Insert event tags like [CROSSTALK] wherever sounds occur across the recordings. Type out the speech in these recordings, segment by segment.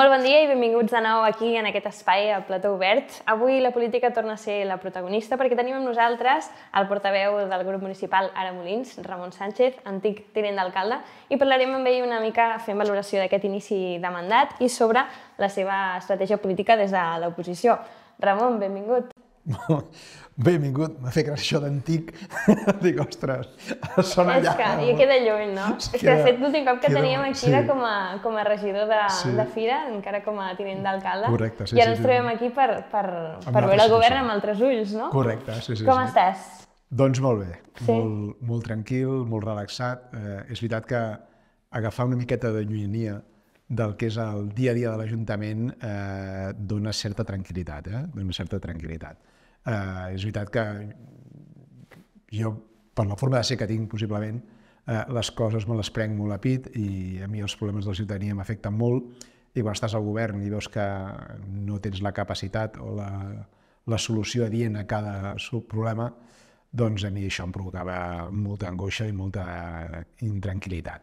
Molt bon dia i benvinguts de nou aquí en aquest espai a Plató Obert. Avui la política torna a ser la protagonista perquè tenim amb nosaltres el portaveu del grup municipal Ara Molins, Ramon Sánchez, antic tinent d'alcalde, i parlarem amb ell una mica fent valoració d'aquest inici de mandat i sobre la seva estratègia política des de l'oposició. Ramon, benvingut benvingut, m'ha fet gràcia això d'antic. [LAUGHS] Dic, ostres, sona allà. És que ja queda lluny, no? Es és que, de fet, l'últim cop que queda, teníem aquí sí. era com, a, com a regidor de, sí. de Fira, encara com a tinent d'alcalde. Correcte, sí, I ara sí, ens sí, trobem sí. aquí per, per, amb per veure el govern amb altres ulls, no? Correcte, sí, sí. Com sí. estàs? Doncs molt bé, sí. molt, molt tranquil, molt relaxat. Eh, és veritat que agafar una miqueta de llunyania del que és el dia a dia de l'Ajuntament eh, dona certa tranquil·litat, eh? dona certa tranquil·litat. Eh, és veritat que jo, per la forma de ser que tinc, possiblement, eh, les coses me les prenc molt a pit i a mi els problemes de la ciutadania m'afecten molt i quan estàs al govern i veus que no tens la capacitat o la, la solució adient a cada problema, doncs a mi això em provocava molta angoixa i molta intranquil·litat.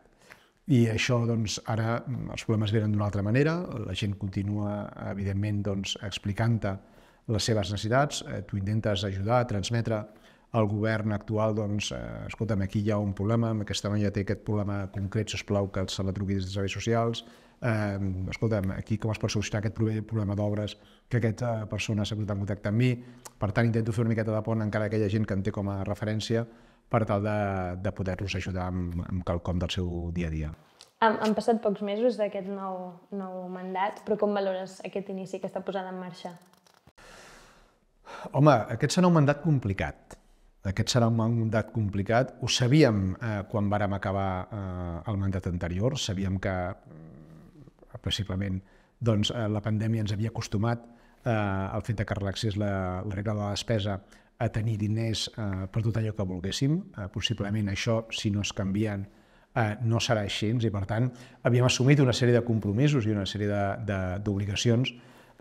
I això, doncs, ara els problemes venen d'una altra manera, la gent continua, evidentment, doncs, explicant-te les seves necessitats, eh, tu intentes ajudar, transmetre al govern actual, doncs, eh, escolta'm, aquí hi ha un problema, aquesta noia té aquest problema concret, sisplau, que se la truqui des de serveis socials, eh, escolta'm, aquí com es pot solucionar aquest problema d'obres que aquesta eh, persona s'ha posat en contacte amb mi, per tant, intento fer una miqueta de pont encara aquella gent que em té com a referència per tal de, de poder-los ajudar amb, amb quelcom del seu dia a dia. Han, han passat pocs mesos d'aquest nou, nou mandat, però com valores aquest inici que està posat en marxa? Home, aquest serà un mandat complicat. Aquest serà un mandat complicat. Ho sabíem eh, quan vàrem acabar eh, el mandat anterior, sabíem que eh, possiblement doncs, eh, la pandèmia ens havia acostumat eh, al fet que relaxés la, la regla de la despesa a tenir diners eh, per tot allò que volguéssim. Eh, possiblement això, si no es canvien, eh, no serà així i per tant havíem assumit una sèrie de compromisos i una sèrie d'obligacions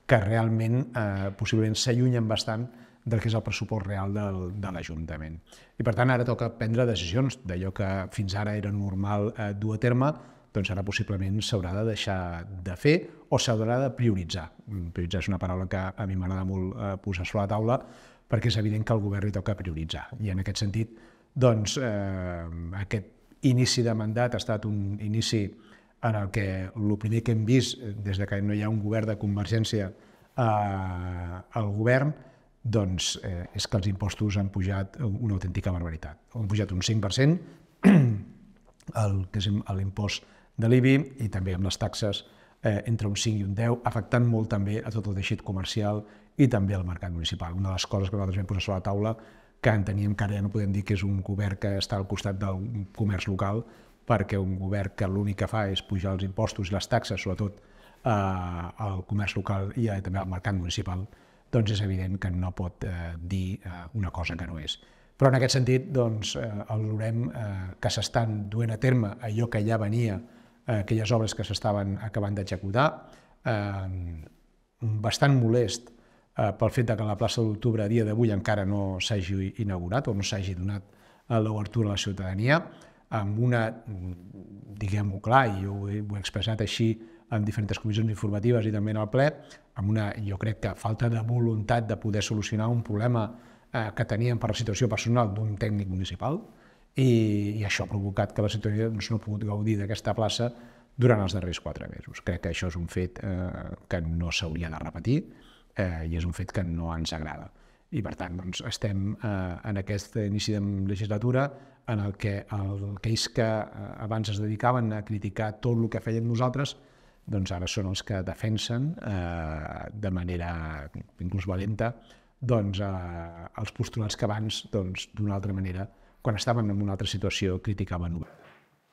que realment eh, possiblement s'allunyen bastant del que és el pressupost real del, de l'Ajuntament. I per tant, ara toca prendre decisions d'allò que fins ara era normal eh, dur a terme, doncs ara possiblement s'haurà de deixar de fer o s'haurà de prioritzar. Mm, prioritzar és una paraula que a mi m'agrada molt eh, posar sobre la taula perquè és evident que al govern li toca prioritzar. I en aquest sentit, doncs, eh, aquest inici de mandat ha estat un inici eh, en el que el primer que hem vist eh, des de que no hi ha un govern de convergència eh, al govern doncs eh, és que els impostos han pujat una autèntica barbaritat. Han pujat un 5%, [CLEARS THROAT] el que és l'impost de l'IBI, i també amb les taxes eh, entre un 5 i un 10, afectant molt també a tot el teixit comercial i també al mercat municipal. Una de les coses que nosaltres vam posar sobre la taula, que enteníem que ara ja no podem dir que és un govern que està al costat del comerç local, perquè un govern que l'únic que fa és pujar els impostos i les taxes, sobretot eh, al comerç local i eh, també al mercat municipal, doncs és evident que no pot eh, dir eh, una cosa que no és. Però en aquest sentit, doncs, eh, veurem eh, que s'estan duent a terme allò que ja venia, eh, aquelles obres que s'estaven acabant d'executar, eh, bastant molest eh, pel fet de que la plaça d'octubre a dia d'avui encara no s'hagi inaugurat o no s'hagi donat eh, l'obertura a la ciutadania, amb una, diguem-ho clar, i ho he, ho he expressat així en diferents comissions informatives i també en el ple, amb una, jo crec que, falta de voluntat de poder solucionar un problema eh, que tenien per la situació personal d'un tècnic municipal, i, i això ha provocat que la ciutadania doncs, no ha pogut gaudir d'aquesta plaça durant els darrers quatre mesos. Crec que això és un fet eh, que no s'hauria de repetir eh, i és un fet que no ens agrada. I per tant, doncs, estem eh, en aquest inici de legislatura en el que aquells que eh, abans es dedicaven a criticar tot el que feien nosaltres, doncs ara són els que defensen eh, de manera inclús valenta doncs, eh, els postulats que abans, doncs, d'una doncs, altra manera, quan estàvem en una altra situació, criticaven obertament.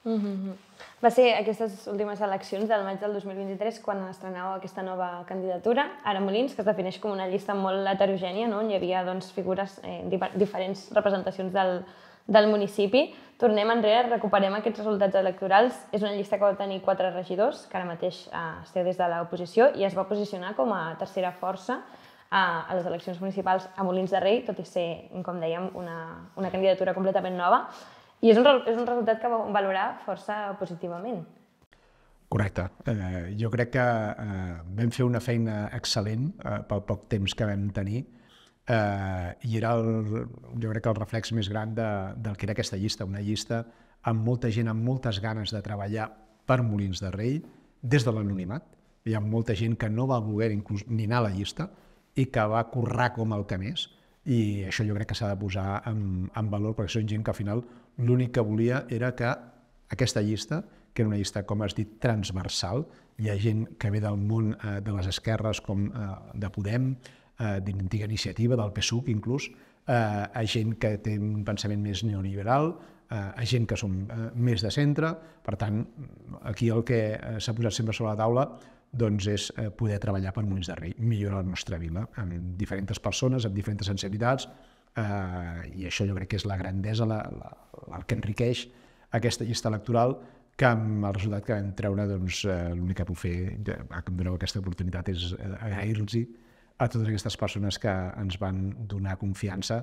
Mm -hmm. Va ser aquestes últimes eleccions del maig del 2023 quan estrenava aquesta nova candidatura, Ara Molins, que es defineix com una llista molt heterogènia, no? on hi havia doncs, figures, eh, diferents representacions del, del municipi. Tornem enrere, recuperem aquests resultats electorals. És una llista que va tenir quatre regidors, que ara mateix eh, esteu des de l'oposició, i es va posicionar com a tercera força eh, a les eleccions municipals a Molins de Rei, tot i ser, com dèiem, una, una candidatura completament nova. I és un, és un resultat que vam valorar força positivament. Correcte. Eh, jo crec que eh, vam fer una feina excel·lent eh, pel poc temps que vam tenir eh, i era el, jo crec que el reflex més gran de, del que era aquesta llista, una llista amb molta gent amb moltes ganes de treballar per Molins de Rei des de l'anonimat. Hi ha molta gent que no va voler inclús ni anar a la llista i que va currar com el que més i això jo crec que s'ha de posar en, en valor perquè són gent que al final l'únic que volia era que aquesta llista, que era una llista, com has dit, transversal, hi ha gent que ve del món eh, de les esquerres com eh, de Podem, eh, d'antiga iniciativa, del PSUC inclús, eh, a gent que té un pensament més neoliberal, eh, a gent que som eh, més de centre. Per tant, aquí el que eh, s'ha posat sempre sobre la taula doncs és eh, poder treballar per Molins de Rei, millorar la nostra vila, amb diferents persones, amb diferents sensibilitats, eh, i això jo crec que és la grandesa, la, la, el que enriqueix aquesta llista electoral, que amb el resultat que vam treure, doncs, eh, l'únic que puc fer, ja, ah, que em doneu aquesta oportunitat, és eh, agrair-los a totes aquestes persones que ens van donar confiança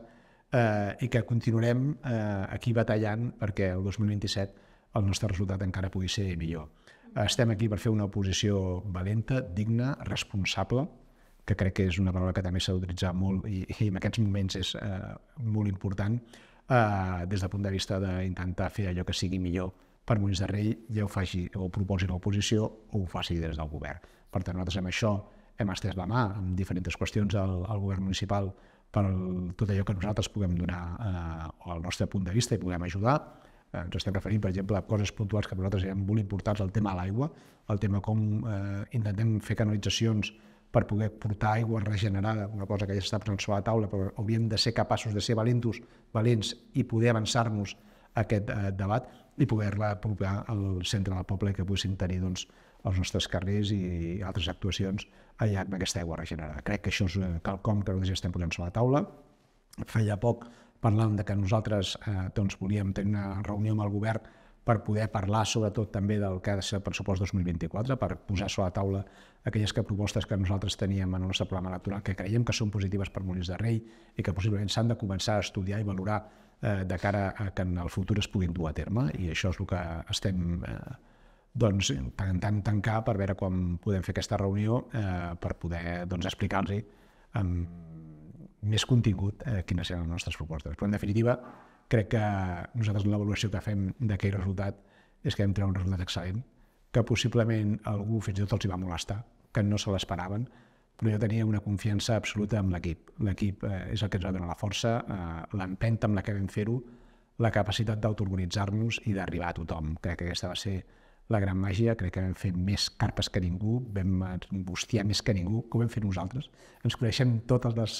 eh, i que continuarem eh, aquí batallant perquè el 2027 el nostre resultat encara pugui ser millor. Estem aquí per fer una oposició valenta, digna, responsable, que crec que és una paraula que també s'ha d'utilitzar molt i, i en aquests moments és eh, molt important eh, des del punt de vista d'intentar fer allò que sigui millor per Molins de Rei, ja ho faci o proposi l'oposició o ho faci des del govern. Per tant, nosaltres amb això hem estès la mà en diferents qüestions al, al govern municipal per tot allò que nosaltres puguem donar eh, al nostre punt de vista i puguem ajudar. Eh, ens estem referint, per exemple, a coses puntuals que per nosaltres eren molt importants, el tema de l'aigua, el tema com eh, intentem fer canalitzacions per poder portar aigua regenerada, una cosa que ja està posant sobre la taula, però hauríem de ser capaços de ser valentos, valents i poder avançar-nos aquest eh, debat i poder-la apropar al centre del poble que poguessin tenir doncs, als nostres carrers i altres actuacions al llarg d'aquesta aigua regenerada. Crec que això és eh, quelcom que nosaltres ja estem posant sobre la taula. Feia poc parlant de que nosaltres eh, doncs, volíem tenir una reunió amb el govern per poder parlar sobretot també del que ha de ser el pressupost 2024, per posar sobre la taula aquelles que propostes que nosaltres teníem en el nostre programa electoral que creiem que són positives per Molins de Rei i que possiblement s'han de començar a estudiar i valorar eh, de cara a que en el futur es puguin dur a terme i això és el que estem eh, doncs intentant tancar per veure quan podem fer aquesta reunió eh, per poder doncs, explicar-los amb més contingut eh, quines seran les nostres propostes. Però en definitiva, crec que nosaltres l'avaluació que fem d'aquell resultat és que hem tret un resultat excel·lent, que possiblement algú fins i tot els hi va molestar, que no se l'esperaven, però jo tenia una confiança absoluta en l'equip. L'equip eh, és el que ens va donar la força, eh, l'empenta amb la que vam fer-ho, la capacitat d'autoorganitzar-nos i d'arribar a tothom. Crec que aquesta va ser la gran màgia, crec que vam fer més carpes que ningú, vam bustiar més que ningú, que ho vam fer nosaltres. Ens coneixem tots les,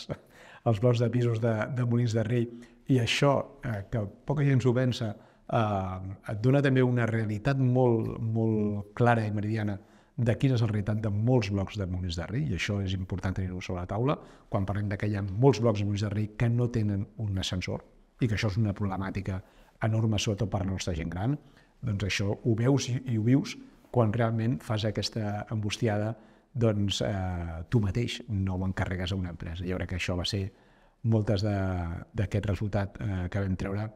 els blocs de pisos de, de Molins de Rei i això, eh, que poca gent s'ho pensa, eh, et dona també una realitat molt, molt clara i meridiana de quina és la realitat de molts blocs de Molins de Rei, i això és important tenir-ho sobre la taula, quan parlem que hi ha molts blocs de Molins de Rei que no tenen un ascensor, i que això és una problemàtica enorme, sobretot per la nostra gent gran doncs això ho veus i, i ho vius quan realment fas aquesta embustiada doncs eh, tu mateix no ho encarregues a una empresa. Jo crec que això va ser moltes d'aquest resultat eh, que vam treure,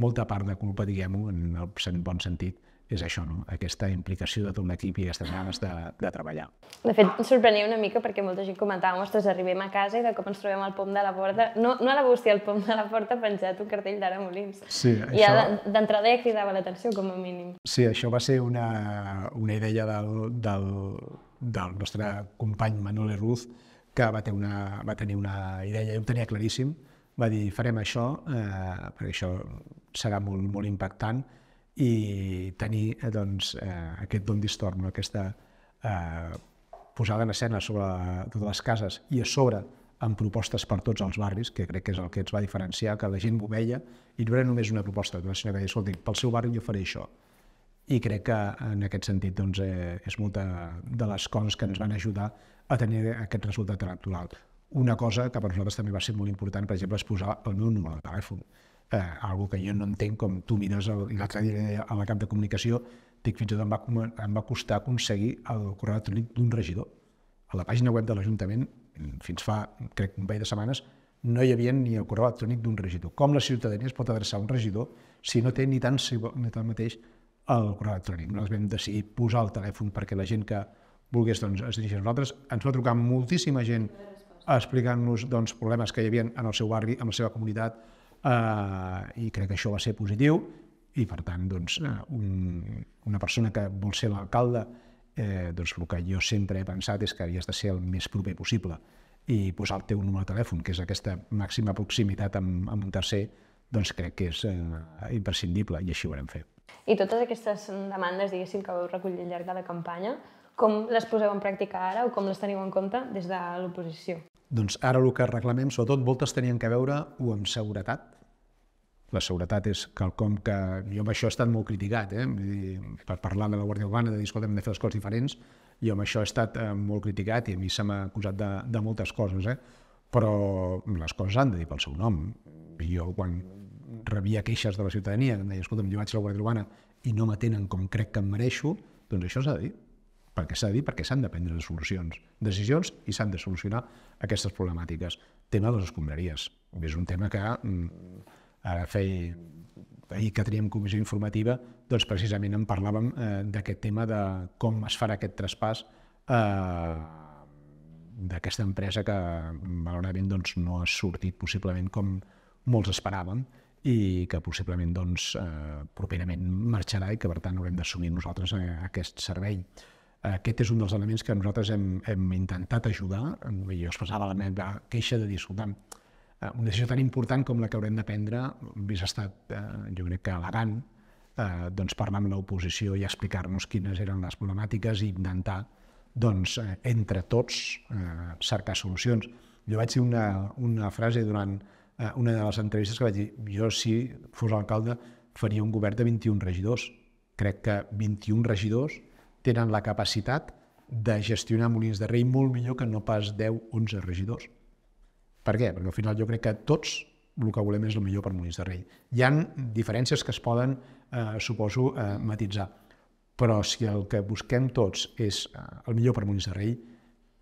molta part de culpa, diguem-ho, en el bon sentit, és això, no? aquesta implicació de tot l'equip i aquestes ganes de, de treballar. De fet, em sorprenia una mica perquè molta gent comentava ostres, arribem a casa i de cop ens trobem al pom de la porta, no, no a la bústia, al pom de la porta penjat un cartell d'Ara Molins. Sí, I això... d'entrada ja cridava l'atenció, com a mínim. Sí, això va ser una, una idea del, del, del nostre company Manuel Herruz, que va tenir una, va tenir una idea, i ho tenia claríssim, va dir farem això eh, perquè això serà molt, molt impactant i tenir eh, doncs, eh, aquest bon distorn, no? aquesta eh, posada en escena sobre totes les cases i a sobre amb propostes per tots els barris, que crec que és el que ens va diferenciar, que la gent ho veia, i no era només una proposta, sinó que deia, escolti, pel seu barri jo faré això. I crec que en aquest sentit doncs, eh, és molta de les coses que ens van ajudar a tenir aquest resultat electoral. Una cosa que per nosaltres també va ser molt important, per exemple, és posar el meu número de telèfon eh, algo que jo no entenc com tu mires, l'altre dia a la cap de comunicació, dic, fins i tot em va, em va costar aconseguir el correu electrònic d'un regidor. A la pàgina web de l'Ajuntament, fins fa, crec, un parell de setmanes, no hi havia ni el correu electrònic d'un regidor. Com la ciutadania es pot adreçar a un regidor si no té ni tan, ni tant mateix el correu electrònic? Nosaltres vam decidir posar el telèfon perquè la gent que volgués doncs, es dirigir a nosaltres. Ens va trucar moltíssima gent explicant-nos doncs, problemes que hi havia en el seu barri, en la seva comunitat, eh, i crec que això va ser positiu i per tant doncs, eh, un, una persona que vol ser l'alcalde eh, doncs el que jo sempre he pensat és que havies de ser el més proper possible i posar el teu número de telèfon, que és aquesta màxima proximitat amb, amb un tercer, doncs crec que és eh, imprescindible i així ho vam fer. I totes aquestes demandes, diguéssim, que vau recollir al llarg de la campanya, com les poseu en pràctica ara o com les teniu en compte des de l'oposició? Doncs ara el que reclamem, sobretot voltes tenien que veure o amb seguretat, la seguretat és quelcom que... Jo amb això he estat molt criticat, eh? Dir, per parlar de la Guàrdia Urbana, de dir, escolta, hem de fer les coses diferents, jo amb això he estat eh, molt criticat i a mi se m'ha acusat de, de moltes coses, eh? però les coses han de dir pel seu nom. Jo, quan rebia queixes de la ciutadania, que em deia, escolta, jo vaig a la Guàrdia Urbana i no m'atenen com crec que em mereixo, doncs això s'ha de dir. Perquè s'ha de dir perquè s'han de prendre les solucions, decisions i s'han de solucionar aquestes problemàtiques. Tema de les escombraries. És un tema que mm, eh, feia, ahir que teníem comissió informativa, doncs precisament en parlàvem eh, d'aquest tema de com es farà aquest traspàs eh, d'aquesta empresa que malauradament doncs, no ha sortit possiblement com molts esperàvem i que possiblement doncs, eh, properament marxarà i que per tant haurem d'assumir nosaltres eh, aquest servei. Aquest és un dels elements que nosaltres hem, hem intentat ajudar. Jo expressava la meva queixa de dir, escolta'm, Eh, una decisió tan important com la que haurem de prendre, hauria estat, eh, jo crec que elegant, eh, doncs parlar amb l'oposició i explicar-nos quines eren les problemàtiques i intentar, doncs, eh, entre tots, eh, cercar solucions. Jo vaig dir una, una frase durant eh, una de les entrevistes que vaig dir, jo si fos alcalde faria un govern de 21 regidors. Crec que 21 regidors tenen la capacitat de gestionar Molins de Rei molt millor que no pas 10-11 regidors. Per què? Perquè al final jo crec que tots el que volem és el millor per Molins de Rei. Hi han diferències que es poden, eh, suposo, eh, matitzar, però si el que busquem tots és eh, el millor per Molins de Rei,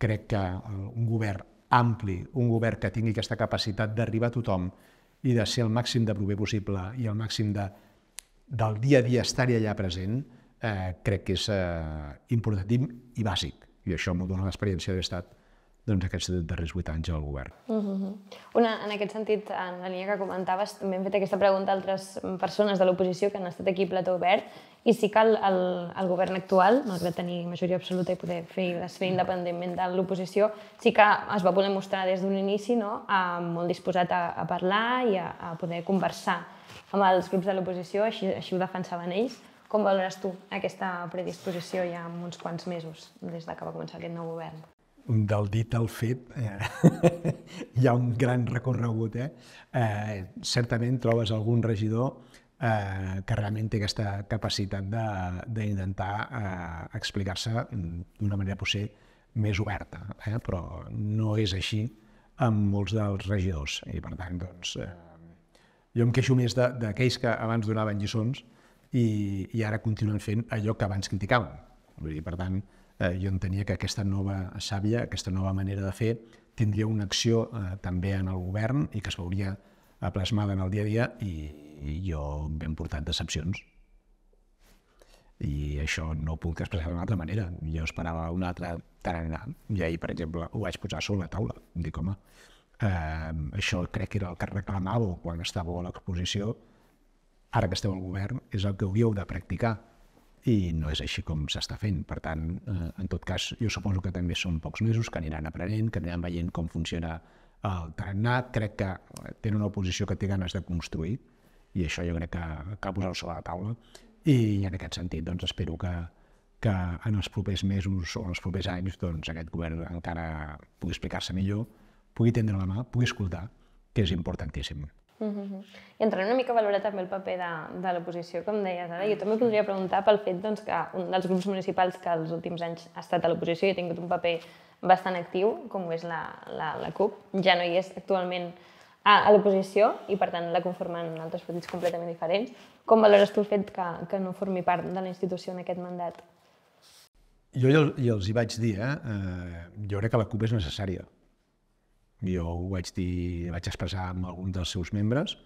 crec que eh, un govern ampli, un govern que tingui aquesta capacitat d'arribar a tothom i de ser el màxim de prover possible i el màxim de, del dia a dia estar-hi allà present, eh, crec que és eh, important i bàsic. I això m'ho dona l'experiència d'haver estat doncs, aquests darrers vuit anys al govern. Uh mm-hmm. -huh. Una, en aquest sentit, en la línia que comentaves, també hem fet aquesta pregunta a altres persones de l'oposició que han estat aquí Plató Obert, i sí que el, el, el govern actual, malgrat tenir majoria absoluta i poder fer desfer independentment de l'oposició, sí que es va voler mostrar des d'un inici no? a, molt disposat a, a parlar i a, a poder conversar amb els grups de l'oposició, així, així ho defensaven ells. Com valores tu aquesta predisposició ja en uns quants mesos des de que va començar aquest nou govern? del dit al fet eh, [LAUGHS] hi ha un gran recorregut. Eh? Eh, certament trobes algun regidor eh, que realment té aquesta capacitat d'intentar eh, explicar-se d'una manera potser més oberta, eh? però no és així amb molts dels regidors. I per tant, doncs, eh, jo em queixo més d'aquells que abans donaven lliçons i, i ara continuen fent allò que abans criticaven. Vull dir, per tant, eh, jo entenia que aquesta nova sàvia, aquesta nova manera de fer, tindria una acció eh, també en el govern i que es veuria eh, plasmada en el dia a dia i, i jo ben portat decepcions. I això no puc expressar d'una altra manera. Jo esperava una altra tarannà i ahir, per exemple, ho vaig posar sobre la taula. Dic, home, eh, això crec que era el que reclamàveu quan estàveu a l'exposició, ara que esteu al govern, és el que hauríeu de practicar i no és així com s'està fent. Per tant, eh, en tot cas, jo suposo que també són pocs mesos que aniran aprenent, que aniran veient com funciona el tarannà. Crec que eh, tenen una oposició que té ganes de construir i això jo crec que cal posar-ho sobre la taula. I en aquest sentit, doncs, espero que, que en els propers mesos o en els propers anys doncs, aquest govern encara pugui explicar-se millor, pugui tendre la mà, pugui escoltar, que és importantíssim. Mm -hmm. I entrant una mica a valorar també el paper de, de l'oposició, com deies ara, jo també podria preguntar pel fet doncs, que un dels grups municipals que els últims anys ha estat a l'oposició i ha tingut un paper bastant actiu, com ho és la, la, la CUP, ja no hi és actualment a, a l'oposició i per tant la conformen altres partits completament diferents. Com valores tu el fet que, que no formi part de la institució en aquest mandat? Jo ja, ja els hi vaig dir, eh? eh jo crec que la CUP és necessària jo ho vaig dir, vaig expressar amb algun dels seus membres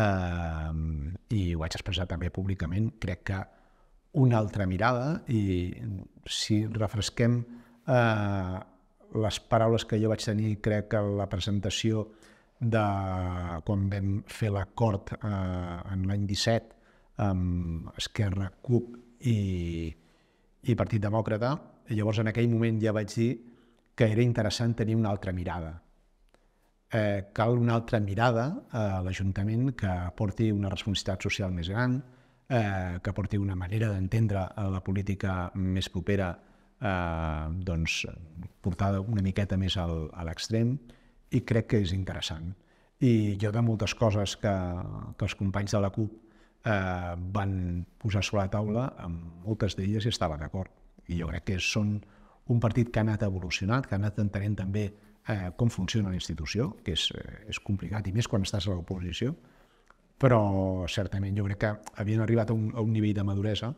eh, i ho vaig expressar també públicament. Crec que una altra mirada i si refresquem eh, les paraules que jo vaig tenir, crec que la presentació de quan vam fer l'acord eh, en l'any 17 amb Esquerra, CUP i, i Partit Demòcrata, llavors en aquell moment ja vaig dir que era interessant tenir una altra mirada, eh, cal una altra mirada a l'Ajuntament que aporti una responsabilitat social més gran, eh, que aporti una manera d'entendre la política més propera, eh, doncs, portada una miqueta més al, a l'extrem, i crec que és interessant. I jo de moltes coses que, que els companys de la CUP eh, van posar sobre la taula, amb moltes d'elles estava d'acord. I jo crec que són un partit que ha anat evolucionant, que ha anat entenent també eh, com funciona la institució, que és, eh, és complicat, i més quan estàs a l'oposició, però certament jo crec que havien arribat a un, a un nivell de maduresa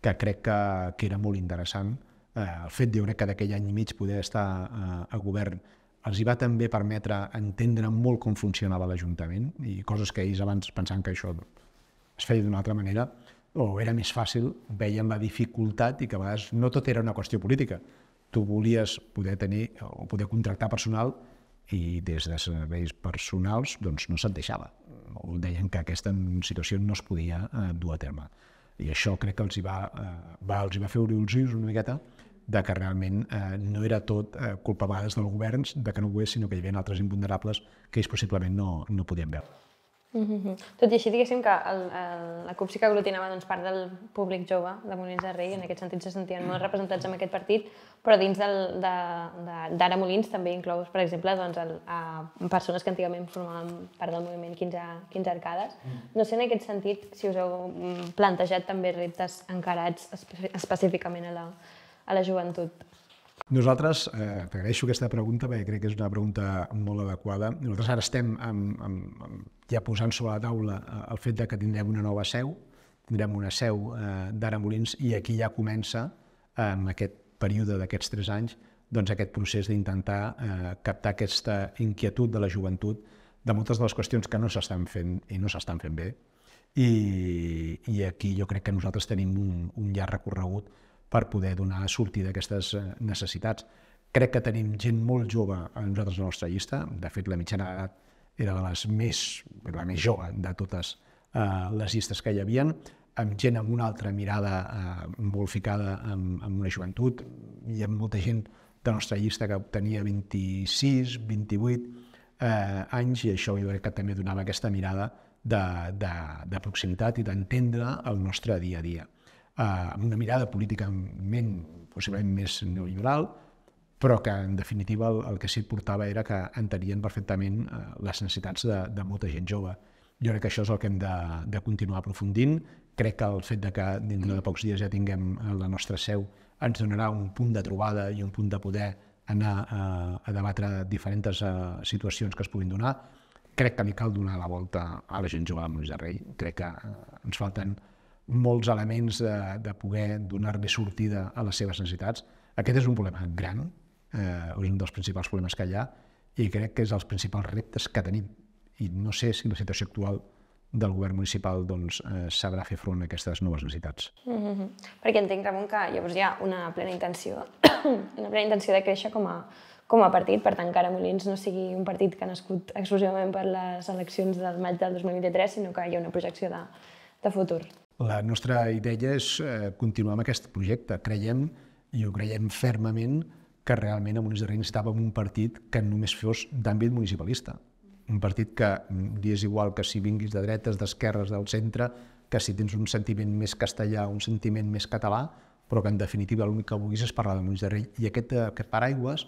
que crec que, que era molt interessant. Eh, el fet, jo crec, que d'aquell any i mig poder estar eh, a govern els hi va també permetre entendre molt com funcionava l'Ajuntament i coses que ells abans pensant que això es feia d'una altra manera o era més fàcil, veien la dificultat i que a vegades no tot era una qüestió política, tu volies poder tenir o poder contractar personal i des de serveis personals doncs, no se't deixava. O deien que aquesta situació no es podia eh, dur a terme. I això crec que els hi va, eh, va, els hi va fer obrir els ulls una miqueta de que realment eh, no era tot eh, culpa a vegades del govern de que no ho és, sinó que hi havia altres imponderables que ells possiblement no, no podien veure. Mm -hmm. Tot i així, diguéssim que el, el, la CUP sí que aglutinava doncs, part del públic jove de Molins de Rei, en aquest sentit se sentien molt representats en aquest partit, però dins d'Ara de, Molins també inclous, per exemple, doncs, el, a persones que antigament formaven part del moviment 15, 15 arcades. No sé en aquest sentit si us heu mm, plantejat també reptes encarats espe específicament a la, a la joventut. Nosaltres, eh, t'agraeixo aquesta pregunta perquè crec que és una pregunta molt adequada. Nosaltres ara estem amb, amb, amb, ja posant sobre la taula eh, el fet de que tindrem una nova seu, tindrem una seu eh, d'Ara Molins i aquí ja comença, eh, en aquest període d'aquests tres anys, doncs aquest procés d'intentar eh, captar aquesta inquietud de la joventut de moltes de les qüestions que no s'estan fent i no s'estan fent bé. I, I aquí jo crec que nosaltres tenim un, un llarg recorregut per poder donar sortida a aquestes eh, necessitats. Crec que tenim gent molt jove a nosaltres a la nostra llista. De fet, la mitjana d'edat era de les més, la més jove de totes eh, les llistes que hi havien, amb gent amb una altra mirada eh, molt ficada amb, amb una joventut. Hi ha molta gent de la nostra llista que tenia 26, 28 eh, anys i això jo crec que també donava aquesta mirada de, de, de proximitat i d'entendre el nostre dia a dia. Eh, amb una mirada políticament possiblement més neoliberal, però que en definitiva el, el que s'hi portava era que entenien perfectament eh, les necessitats de, de molta gent jove. Jo crec que això és el que hem de, de continuar aprofundint. Crec que el fet de que dintre de pocs dies ja tinguem eh, la nostra seu ens donarà un punt de trobada i un punt de poder anar a, a debatre diferents a, situacions que es puguin donar. Crec que li cal donar la volta a la gent jove de Molins de Rei. Crec que ens falten molts elements de, de poder donar-li sortida a les seves necessitats. Aquest és un problema gran, eh, és un dels principals problemes que hi ha, i crec que és dels principals reptes que tenim. I no sé si la situació actual del govern municipal doncs, eh, sabrà fer front a aquestes noves necessitats. Mm -hmm. Perquè entenc, Ramon, que llavors hi ha una plena intenció, [COUGHS] una plena intenció de créixer com a, com a partit, per tant que ara Molins no sigui un partit que ha nascut exclusivament per les eleccions del maig del 2023, sinó que hi ha una projecció de, de futur. La nostra idea és eh, continuar amb aquest projecte. Creiem, i ho creiem fermament, que realment a Molins de Rei necessitàvem un partit que només fos d'àmbit municipalista. Un partit que mm, li és igual que si vinguis de dretes, d'esquerres, del centre, que si tens un sentiment més castellà, un sentiment més català, però que en definitiva l'únic que vulguis és parlar de Molins de Rei. I aquest, eh, aquest paraigües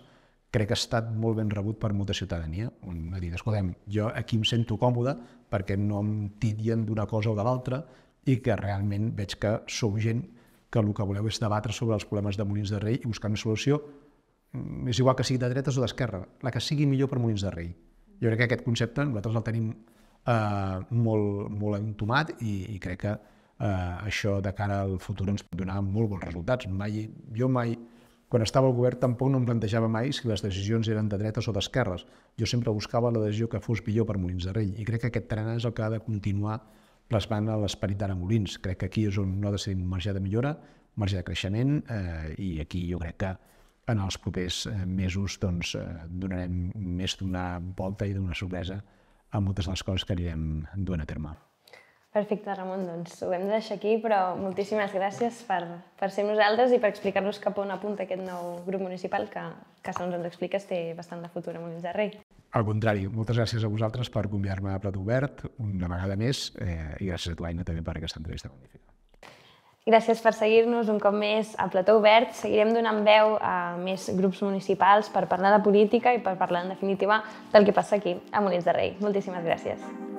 crec que ha estat molt ben rebut per molta ciutadania, on ha dit, escolta'm, jo aquí em sento còmode perquè no em tidien d'una cosa o de l'altra, i que realment veig que sou gent que el que voleu és debatre sobre els problemes de Molins de Rei i buscar una solució, mm, és igual que sigui de dretes o d'esquerra, la que sigui millor per Molins de Rei. Jo crec que aquest concepte nosaltres el tenim eh, molt, molt entomat i, i crec que eh, això de cara al futur ens pot donar molt bons resultats. Mai, jo mai, quan estava al govern, tampoc no em plantejava mai si les decisions eren de dretes o d'esquerres. Jo sempre buscava la decisió que fos millor per Molins de Rei i crec que aquest tren és el que ha de continuar plasmant l'esperit d'Anna Molins. Crec que aquí és on no ha de ser marge de millora, marge de creixement, eh, i aquí jo crec que en els propers eh, mesos doncs, eh, donarem més d'una volta i d'una sorpresa a moltes de les coses que anirem duent a terme. Perfecte, Ramon, doncs ho hem de deixar aquí, però moltíssimes gràcies per, per ser nosaltres i per explicar-nos cap on apunta aquest nou grup municipal que, que segons ens expliques, té bastant de futur a Molins de Rei. Al contrari, moltes gràcies a vosaltres per convidar-me a Prat Obert una vegada més eh, i gràcies a tu, Aina, també per aquesta entrevista magnífica. Gràcies per seguir-nos un cop més a Plató Obert. Seguirem donant veu a més grups municipals per parlar de política i per parlar, en definitiva, del que passa aquí, a Molins de Rei. Moltíssimes gràcies.